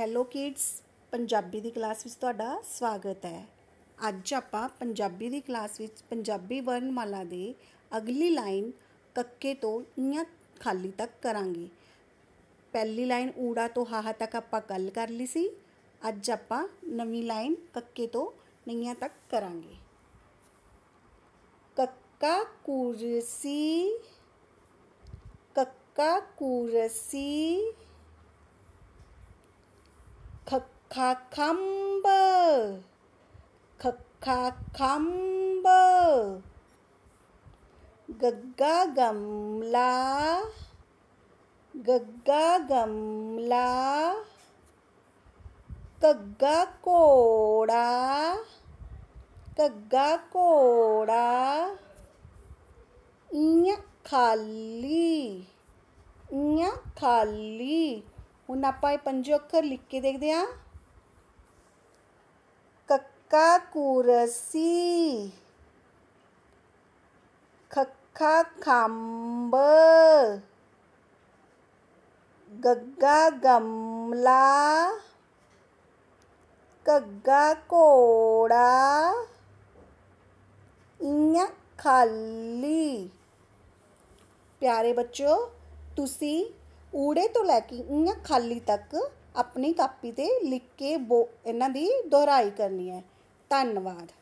hello kids Punjabi की class में थोड़ा स्वागत है अज आपी की क्लास में पंजाबी वर्णमाला दे अगली लाइन कक्के तो इं खाली तक करा पहली लाइन ऊड़ा तो हाहा तक आप गल कर ली सी अज आप नवी लाइन कक्के तो नहीं तक करा कक्का कुर्सी कक्का कुर्सी cucumber cucumber गग्गा गमला गमला कग्गा कोड़ा कग्गा कोड़ा खाली इया खाली हूँ आप पंजों अखर लिख के देखते हैं खक्का कुरसी खक्का खांब गग्गा गमला कग्गा कोड़ा इया खाली प्यारे बच्चों तुसी ऊड़े तो लैके इं खाली तक अपनी कापी ते लिख के बो इन्ह की दोहराई करनी है ਧੰਨਵਾਦ